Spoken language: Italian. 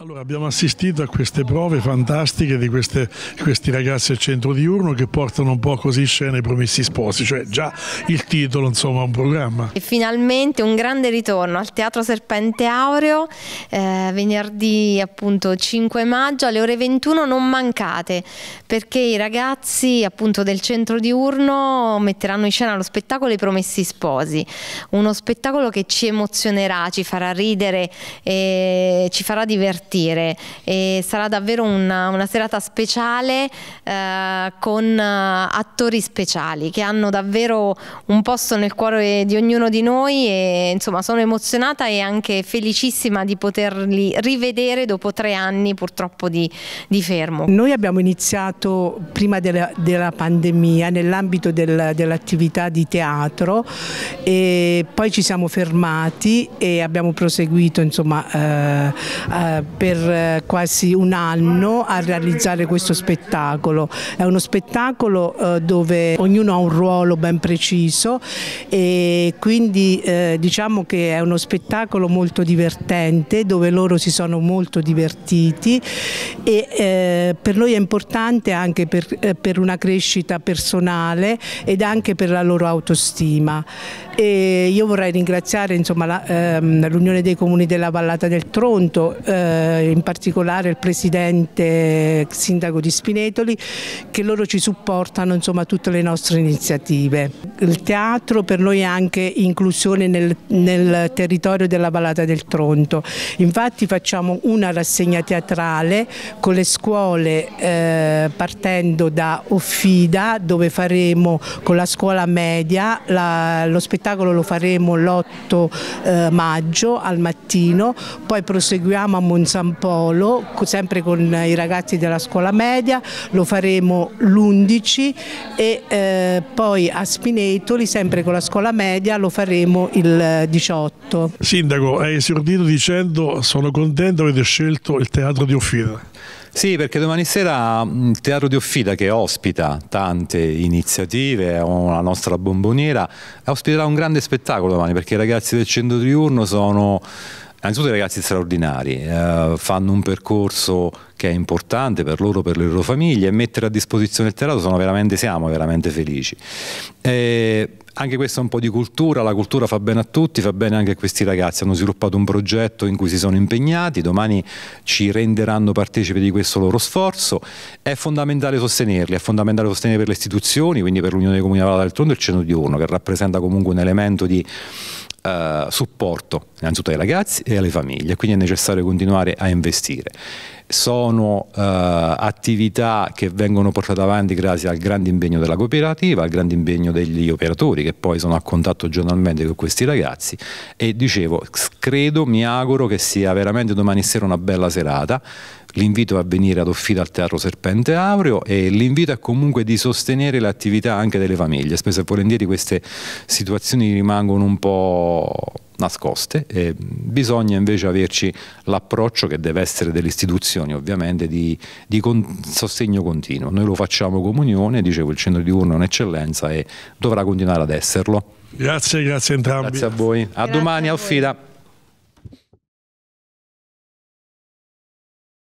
Allora, abbiamo assistito a queste prove fantastiche di queste, questi ragazzi al centro diurno che portano un po' così in scena i promessi sposi, cioè già il titolo, insomma, un programma. E finalmente un grande ritorno al Teatro Serpente Aureo, eh, venerdì appunto 5 maggio alle ore 21 non mancate, perché i ragazzi appunto del centro diurno metteranno in scena lo spettacolo I Promessi Sposi, uno spettacolo che ci emozionerà, ci farà ridere, e ci farà divertire divertire e sarà davvero una, una serata speciale eh, con eh, attori speciali che hanno davvero un posto nel cuore di ognuno di noi e insomma sono emozionata e anche felicissima di poterli rivedere dopo tre anni purtroppo di, di fermo. Noi abbiamo iniziato prima della, della pandemia nell'ambito del, dell'attività di teatro e poi ci siamo fermati e abbiamo proseguito insomma eh, eh, per eh, quasi un anno a realizzare questo spettacolo. È uno spettacolo eh, dove ognuno ha un ruolo ben preciso e quindi eh, diciamo che è uno spettacolo molto divertente dove loro si sono molto divertiti e per noi è importante anche per, una crescita personale ed anche per la loro autostima. E io vorrei ringraziare ehm, l'Unione dei Comuni della Vallata del Tronto eh, in particolare il presidente sindaco di Spinetoli, che loro ci supportano insomma, tutte le nostre iniziative. Il teatro per noi è anche inclusione nel, nel territorio della Vallata del Tronto, infatti facciamo una rassegna teatrale con le scuole eh, partendo da Offida dove faremo con la scuola media, la, lo spettacolo lo faremo l'8 eh, maggio al mattino, poi proseguiamo a Monsanto San Polo, sempre con i ragazzi della scuola media, lo faremo l'11 e eh, poi a Spinetoli, sempre con la scuola media, lo faremo il 18. Sindaco, hai esordito dicendo sono contento che avete scelto il Teatro di Offida. Sì, perché domani sera mm, il Teatro di Offida, che ospita tante iniziative, la nostra bomboniera, ospiterà un grande spettacolo domani perché i ragazzi del centro diurno sono Innanzitutto i ragazzi straordinari, eh, fanno un percorso che è importante per loro, per le loro famiglie e mettere a disposizione il terrazzo veramente, siamo veramente felici. Eh, anche questo è un po' di cultura, la cultura fa bene a tutti, fa bene anche a questi ragazzi, hanno sviluppato un progetto in cui si sono impegnati, domani ci renderanno partecipi di questo loro sforzo, è fondamentale sostenerli, è fondamentale sostenere per le istituzioni, quindi per l'Unione Comunale e il Centro Urno, che rappresenta comunque un elemento di eh, supporto innanzitutto ai ragazzi e alle famiglie, quindi è necessario continuare a investire sono eh, attività che vengono portate avanti grazie al grande impegno della cooperativa, al grande impegno degli operatori che poi sono a contatto giornalmente con questi ragazzi e dicevo, credo, mi auguro che sia veramente domani sera una bella serata, l'invito a venire ad Offida al Teatro Serpente Aureo e l'invito è comunque di sostenere le attività anche delle famiglie, spesso e volentieri queste situazioni rimangono un po' nascoste, e bisogna invece averci l'approccio che deve essere delle istituzioni ovviamente di, di con, sostegno continuo. Noi lo facciamo come unione, dicevo il centro di urno è un'eccellenza e dovrà continuare ad esserlo. Grazie, grazie a entrambi. Grazie a voi. A grazie domani, a